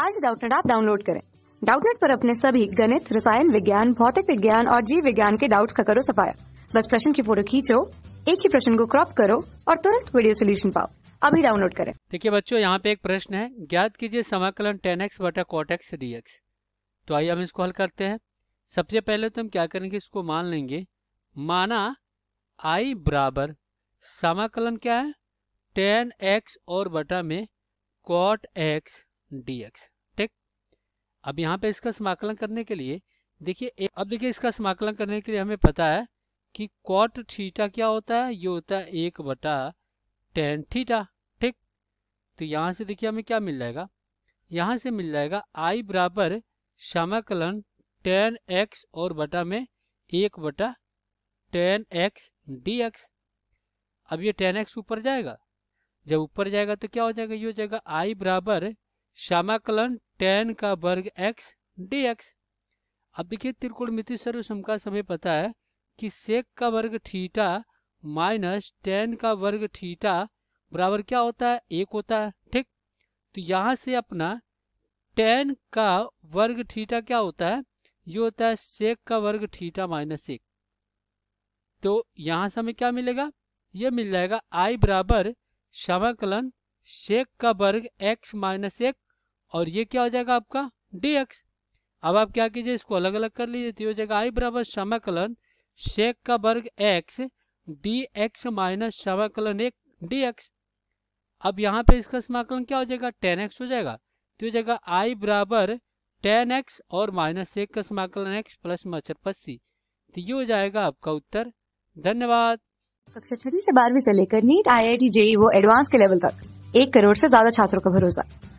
आज डाउटनेट आप डाउनलोड करें डाउटनेट पर अपने सभी गणित रसायन विज्ञान भौतिक विज्ञान और जीव विज्ञान के डाउट्स का करो सफाया बस प्रश्न की फोटो खींचो एक ही प्रश्न को क्रॉप करो और तुरंत वीडियो सोल्यूशन पाओ अभी डाउनलोड करें देखिए बच्चों यहाँ पे एक प्रश्न है ज्ञात कीजिए समाकलन टेन एक्स बटा कॉट एक्स डी एक्स तो आइए हम इसको हल करते हैं सबसे पहले तो हम क्या करेंगे इसको मान लेंगे माना आई बराबर समाकलन क्या है टेन एक्स और बटा में कॉट एक्स डी एक्स ठीक अब यहाँ पे इसका समाकलन करने के लिए देखिए अब देखिए इसका समाकलन करने के लिए हमें पता है कि कॉट थीटा क्या होता है ये होता है एक बटा टेन थीटा ठीक तो यहाँ से देखिए हमें क्या मिल जाएगा यहाँ से मिल जाएगा आई बराबर समाकलन टेन एक्स और बटा में एक बटा टेन एक्स डी एक्स अब ये टेन एक्स ऊपर जाएगा जब ऊपर जाएगा तो क्या हो जाएगा ये हो जाएगा आई बराबर समाकलन टेन का वर्ग एक्स डी एक्स अब देखिए त्रिकोणमिति सर्वसम का समय पता है कि सेक का वर्ग थीटा माइनस टेन का वर्ग थीटा बराबर क्या होता है एक होता है ठीक तो यहाँ से अपना टेन का वर्ग थीटा क्या होता है ये होता है सेक का वर्ग थीटा माइनस एक तो यहाँ से हमें क्या मिलेगा ये मिल जाएगा आई बराबर समाकलन सेक का वर्ग एक्स माइनस एक और ये क्या हो जाएगा आपका डी एक्स अब आप क्या कीजिए इसको अलग अलग कर लीजिए तो हो जाएगा आई बराबर समाकलन शेक का वर्ग एक्स डी एक्स माइनस समाकलन एक डी एक्स अब यहाँ पे इसका समाकलन क्या हो जाएगा टेन एक्स हो जाएगा तो हो जाएगा आई बराबर टेन एक्स और माइनस एक का समाकलन एक्स प्लस मच्छर पस्सी तो ये हो जाएगा आपका उत्तर धन्यवाद कक्षा छठी से बारहवीं से लेकर NEET I I T JEE वो एडवांस के लेवल तक एक करोड़ से ज्यादा छात्रों का भरोसा